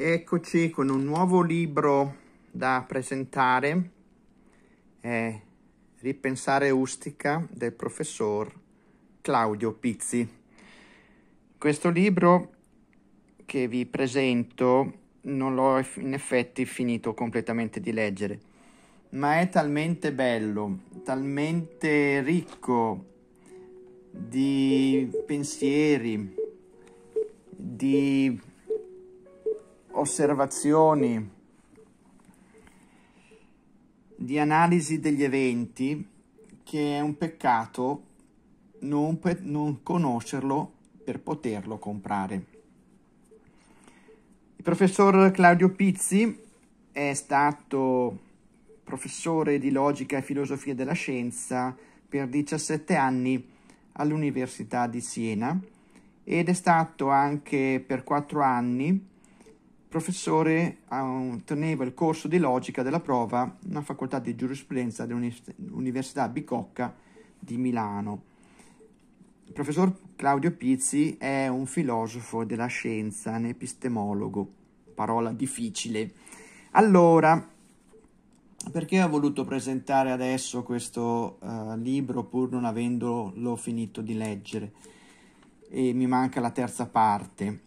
Eccoci con un nuovo libro da presentare, eh, Ripensare Ustica del professor Claudio Pizzi. Questo libro che vi presento non l'ho in effetti finito completamente di leggere, ma è talmente bello, talmente ricco di pensieri, di osservazioni, di analisi degli eventi, che è un peccato non, pe non conoscerlo per poterlo comprare. Il professor Claudio Pizzi è stato professore di logica e filosofia della scienza per 17 anni all'Università di Siena ed è stato anche per 4 anni professore un, teneva il corso di logica della prova nella facoltà di giurisprudenza dell'Università Bicocca di Milano. Il professor Claudio Pizzi è un filosofo della scienza, un epistemologo, parola difficile. Allora, perché ho voluto presentare adesso questo uh, libro pur non avendolo finito di leggere? E mi manca la terza parte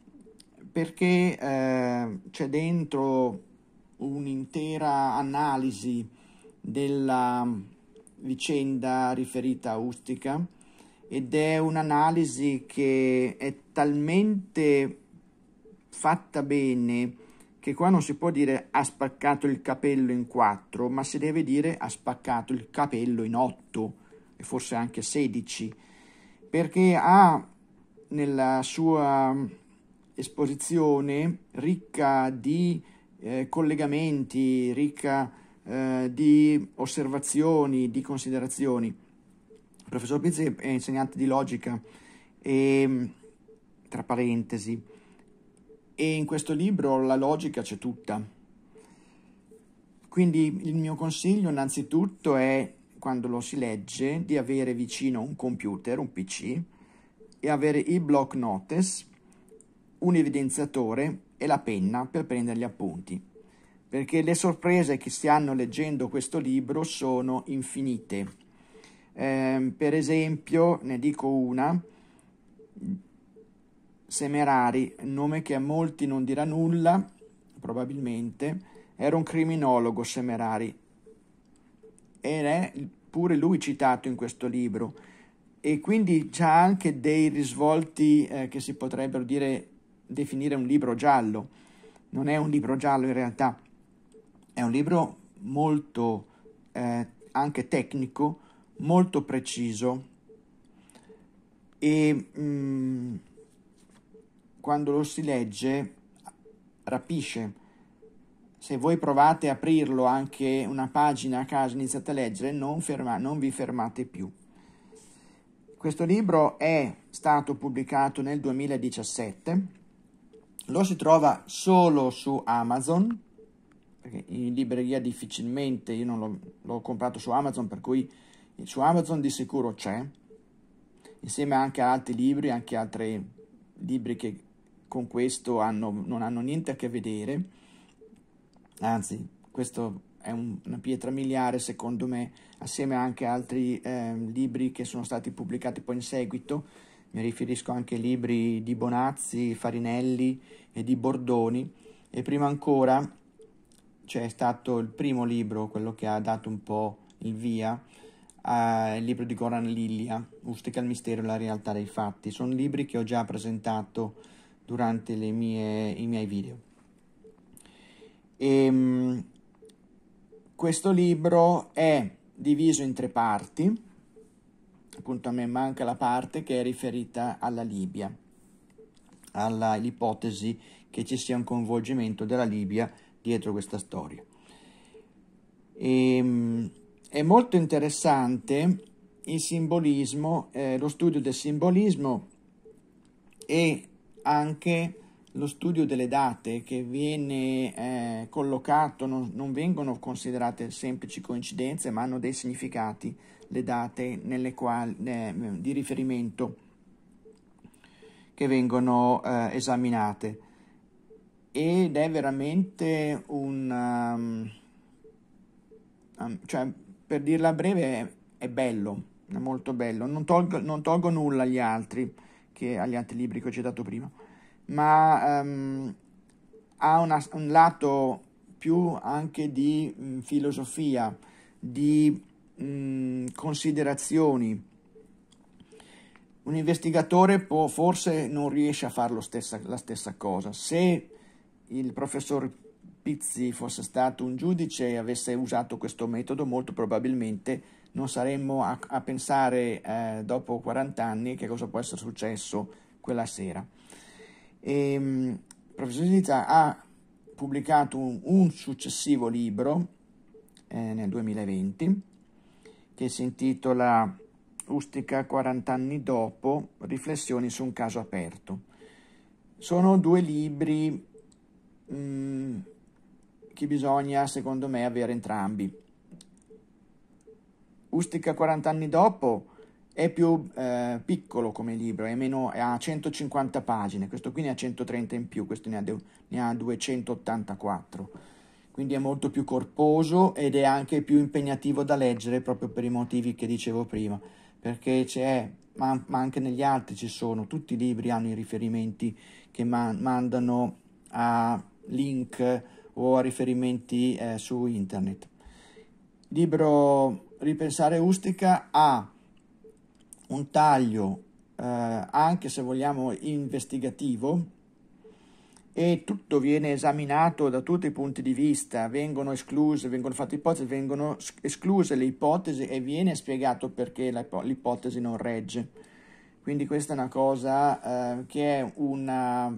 perché eh, c'è dentro un'intera analisi della mm, vicenda riferita a Ustica ed è un'analisi che è talmente fatta bene che qua non si può dire ha spaccato il capello in quattro, ma si deve dire ha spaccato il capello in otto e forse anche sedici, perché ha nella sua mm, esposizione ricca di eh, collegamenti, ricca eh, di osservazioni, di considerazioni. Il professor Pizzi è insegnante di logica e, tra parentesi, e in questo libro la logica c'è tutta. Quindi il mio consiglio innanzitutto è, quando lo si legge, di avere vicino un computer, un PC, e avere i block notice un evidenziatore e la penna per prendere gli appunti, perché le sorprese che si hanno leggendo questo libro sono infinite. Eh, per esempio, ne dico una, Semerari, nome che a molti non dirà nulla, probabilmente, era un criminologo Semerari ed è pure lui citato in questo libro e quindi c'ha anche dei risvolti eh, che si potrebbero dire definire un libro giallo. Non è un libro giallo in realtà, è un libro molto eh, anche tecnico, molto preciso e mh, mm, quando lo si legge rapisce. Se voi provate a aprirlo anche una pagina a caso, iniziate a leggere, non, ferma, non vi fermate più. Questo libro è stato pubblicato nel 2017 lo si trova solo su Amazon, perché in libreria difficilmente, io non l'ho, l'ho comprato su Amazon, per cui su Amazon di sicuro c'è, insieme anche a altri libri, anche altri libri che con questo hanno, non hanno niente a che vedere, anzi questo è un, una pietra miliare secondo me, assieme anche a altri eh, libri che sono stati pubblicati poi in seguito, mi riferisco anche ai libri di Bonazzi, Farinelli e di Bordoni e prima ancora c'è cioè, stato il primo libro, quello che ha dato un po' il via, eh, il libro di Goran Lillia, Ustica il mistero e la realtà dei fatti. Sono libri che ho già presentato durante mie, i miei video. E, ehm, questo libro è diviso in tre parti appunto a me manca la parte che è riferita alla Libia, all'ipotesi che ci sia un coinvolgimento della Libia dietro questa storia. E, ehm, è molto interessante il simbolismo, eh, lo studio del simbolismo e anche lo studio delle date che viene eh, collocato non, non, vengono considerate semplici coincidenze, ma hanno dei significati, le date quali, eh, di riferimento che vengono eh, esaminate. Ed è veramente un... Um, um, cioè, per dirla breve, è, è bello, è molto bello. Non tolgo, non tolgo nulla agli altri, che, agli altri libri che ho citato prima ma um, ha una, un lato più anche di mh, mm, filosofia, di mh, mm, considerazioni. Un investigatore può, forse non riesce a fare stessa, la stessa cosa. Se il professor Pizzi fosse stato un giudice e avesse usato questo metodo, molto probabilmente non saremmo a, a pensare eh, dopo 40 anni che cosa può essere successo quella sera. E, ehm, il professor Sinica ha pubblicato un, un successivo libro eh, nel 2020 che si intitola Ustica 40 anni dopo, riflessioni su un caso aperto. Sono due libri mh, mm, che bisogna, secondo me, avere entrambi. Ustica 40 anni dopo è più eh, piccolo come libro, è, meno, è a 150 pagine, questo qui ne ha 130 in più, questo ne ha, ne ha 284, quindi è molto più corposo ed è anche più impegnativo da leggere proprio per i motivi che dicevo prima, perché c'è, ma, ma anche negli altri ci sono, tutti i libri hanno i riferimenti che man, mandano a link o a riferimenti eh, su internet. Libro Ripensare Ustica ha un taglio eh, anche se vogliamo investigativo e tutto viene esaminato da tutti i punti di vista, vengono escluse, vengono fatte ipotesi, vengono escluse le ipotesi e viene spiegato perché l'ipotesi non regge. Quindi questa è una cosa eh, che è una,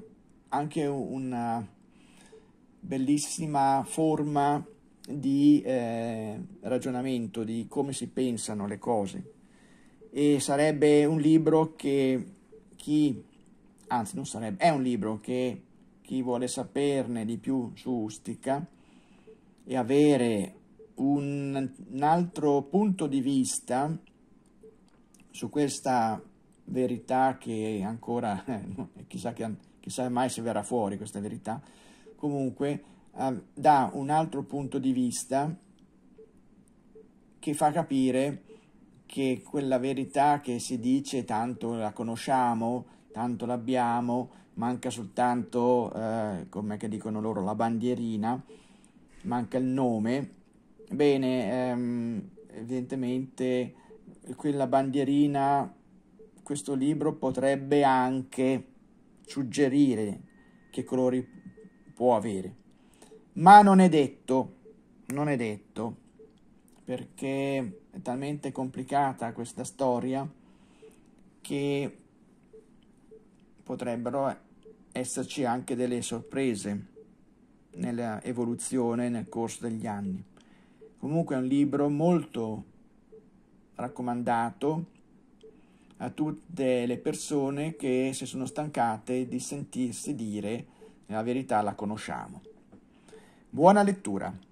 anche una bellissima forma di eh, ragionamento, di come si pensano le cose e sarebbe un libro che chi, anzi non sarebbe, è un libro che chi vuole saperne di più su Ustica e avere un, un altro punto di vista su questa verità che ancora chissà, che, chissà mai se verrà fuori questa verità comunque eh, dà un altro punto di vista che fa capire che quella verità che si dice tanto la conosciamo, tanto l'abbiamo, manca soltanto, eh, come dicono loro, la bandierina, manca il nome. Bene, ehm, evidentemente quella bandierina, questo libro potrebbe anche suggerire che colori può avere, ma non è detto, non è detto perché è talmente complicata questa storia che potrebbero esserci anche delle sorprese nella evoluzione nel corso degli anni. Comunque è un libro molto raccomandato a tutte le persone che si sono stancate di sentirsi dire la verità la conosciamo. Buona lettura!